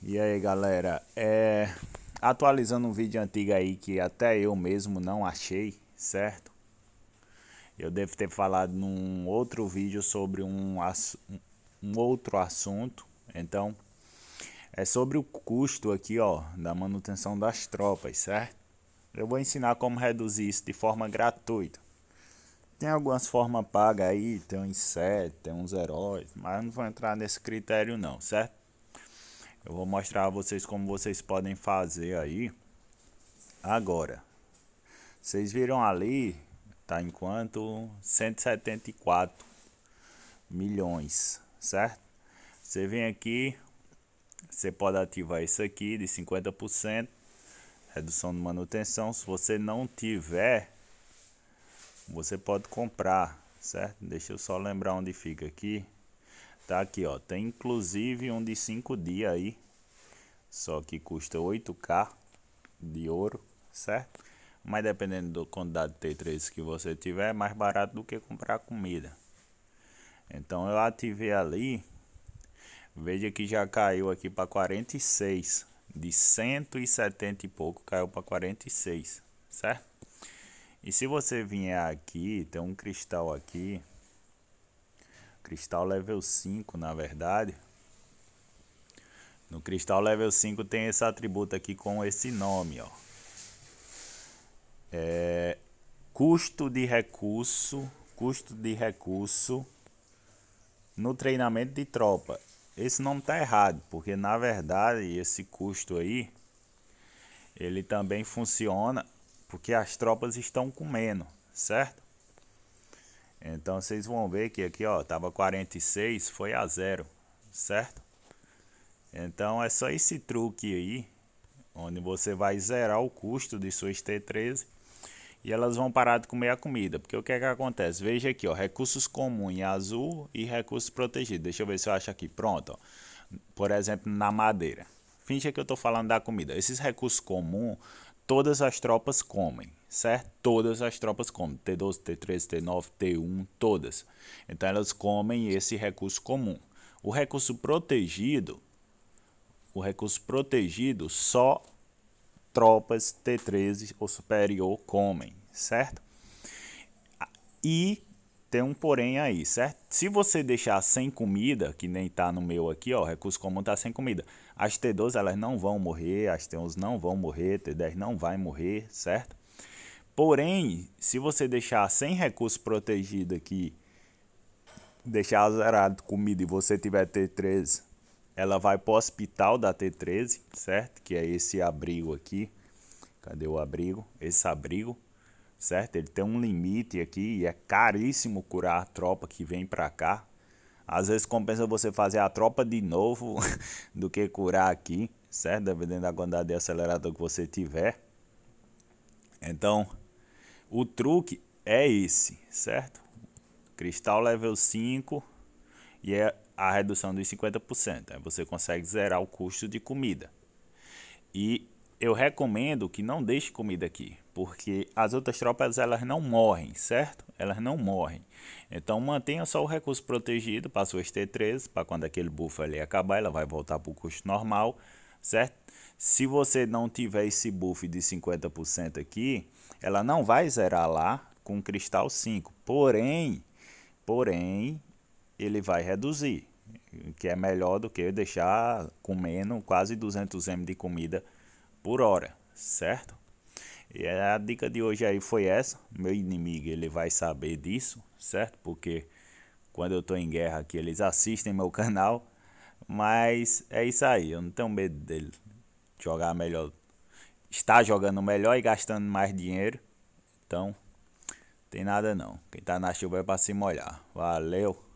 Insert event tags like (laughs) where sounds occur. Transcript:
E aí galera, é... atualizando um vídeo antigo aí que até eu mesmo não achei, certo? Eu devo ter falado num outro vídeo sobre um, ass... um outro assunto, então é sobre o custo aqui ó, da manutenção das tropas, certo? Eu vou ensinar como reduzir isso de forma gratuita. Tem algumas formas pagas aí, tem uns set, tem uns heróis, mas não vou entrar nesse critério não, certo? Eu vou mostrar a vocês como vocês podem fazer aí agora. Vocês viram ali, tá enquanto 174 milhões, certo? Você vem aqui, você pode ativar isso aqui de 50%, redução de manutenção. Se você não tiver, você pode comprar, certo? Deixa eu só lembrar onde fica aqui. Tá aqui, ó. Tem inclusive um de 5 dias aí. Só que custa 8K de ouro, certo? Mas dependendo do quantidade de T3 que você tiver, é mais barato do que comprar comida. Então eu ativei ali. Veja que já caiu aqui para 46. De 170 e pouco caiu para 46, certo? E se você vier aqui, tem um cristal aqui Cristal level 5, na verdade. No cristal level 5 tem esse atributo aqui com esse nome, ó. É, custo de recurso, custo de recurso no treinamento de tropa. Esse nome tá errado, porque na verdade esse custo aí ele também funciona porque as tropas estão comendo, certo? Então vocês vão ver que aqui ó, tava 46, foi a zero, certo? Então é só esse truque aí, onde você vai zerar o custo de suas T13 e elas vão parar de comer a comida. Porque o que é que acontece? Veja aqui, ó, recursos comuns em azul e recursos protegidos. Deixa eu ver se eu acho aqui. Pronto, ó. Por exemplo, na madeira. Finge que eu estou falando da comida. Esses recursos comuns todas as tropas comem, certo? Todas as tropas comem, T12, T13, T9, T1, todas. Então elas comem esse recurso comum. O recurso protegido, o recurso protegido só tropas T13 ou superior comem, certo? E tem um porém aí, certo? Se você deixar sem comida, que nem tá no meu aqui, ó, recurso comum tá sem comida. As T12 elas não vão morrer, as T11 não vão morrer, T10 não vai morrer, certo? Porém, se você deixar sem recurso protegido aqui, deixar zerado comida e você tiver T13, ela vai pro hospital da T13, certo? Que é esse abrigo aqui. Cadê o abrigo? Esse abrigo certo? Ele tem um limite aqui e é caríssimo curar a tropa que vem para cá. Às vezes compensa você fazer a tropa de novo (laughs) do que curar aqui, certo? Dependendo da quantidade de acelerador que você tiver. Então, o truque é esse, certo? Cristal level 5 e é a redução dos 50%. Aí você consegue zerar o custo de comida. E eu recomendo que não deixe comida aqui, porque as outras tropas elas não morrem, certo? Elas não morrem. Então mantenha só o recurso protegido para suas T3, para quando aquele buff ali acabar, ela vai voltar para o custo normal, certo? Se você não tiver esse buff de 50% aqui, ela não vai zerar lá com cristal 5. Porém, porém, ele vai reduzir, que é melhor do que deixar comendo quase 200 m de comida por hora, certo? E a dica de hoje aí foi essa. Meu inimigo, ele vai saber disso, certo? Porque quando eu tô em guerra aqui, eles assistem meu (laughs) canal. Mas é isso aí, eu não tenho medo dele jogar melhor, estar jogando melhor e gastando mais dinheiro. Então, tem nada não. Quem tá na chuva é pra se molhar. Valeu.